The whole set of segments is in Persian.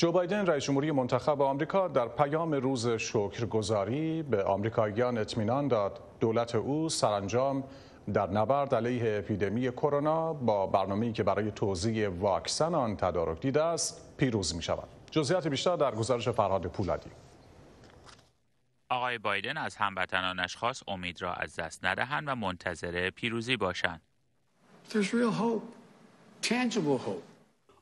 جو بایدن رئیس جمهوری منتخب آمریکا در پیام روز شکرگزاری به آمریکاییان اطمینان داد دولت او سرانجام در نبرد علیه اپیدمی کرونا با برنامه‌ای که برای توزیع واکسن آن تدارک دیده است پیروز می شود. جزئیات بیشتر در گزارش فرهاد پولادی. آقای بایدن از هموطنانش خواست امید را از دست ندهند و منتظر پیروزی باشند.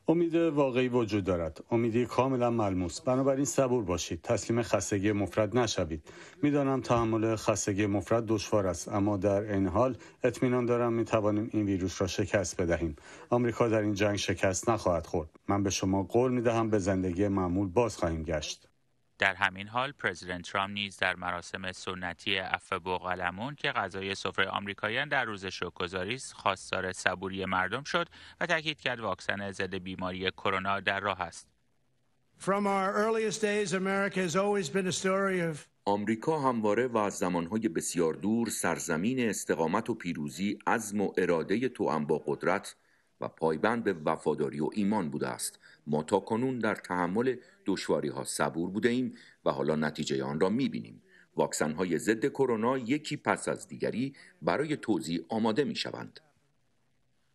امید واقعی وجود دارد امیدی کاملا ملموس بنابراین صبور باشید تسلیم خستگی مفرد نشوید میدانم تحمل خستگی مفرد دشوار است اما در این حال اطمینان دارم می توانیم این ویروس را شکست بدهیم آمریکا در این جنگ شکست نخواهد خورد من به شما قول می دهم به زندگی معمول باز خواهیم گشت در همین حال پرزیدنت ترامپ نیز در مراسم سنتی عفو بوقلمون که غذای سفره آمریکاییان در روز شکرگزاری است خواستار صبوری مردم شد و تاکید کرد واکسن ضد بیماری کرونا در راه است آمریکا همواره و از زمانهای بسیار دور سرزمین استقامت و پیروزی عزم و اراده توأم با قدرت و پایبند به وفاداری و ایمان بوده است ما تا کنون در تحمل دشواری ها صبور بوده ایم و حالا نتیجه آن را می بینیم واکسن های ضد کرونا یکی پس از دیگری برای توزیع آماده می شوند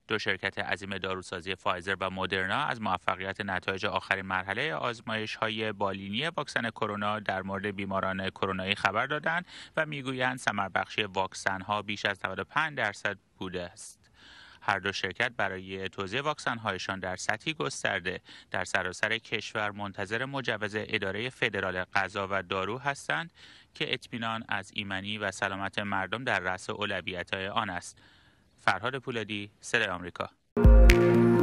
دو شرکت عظیم داروسازی فایزر و مدرنا از موفقیت نتایج آخرین مرحله آزمایش های بالینی واکسن کرونا در مورد بیماران کرونایی خبر دادند و میگویند بخشی واکسن ها بیش از 95 درصد بوده است. هر دو شرکت برای توزیع واکسن در سطحی گسترده در سراسر کشور منتظر مجوز اداره فدرال غذا و دارو هستند که اطمینان از ایمنی و سلامت مردم در رأس اولویت‌های آن است. فرهاد پولادی، سر آمریکا.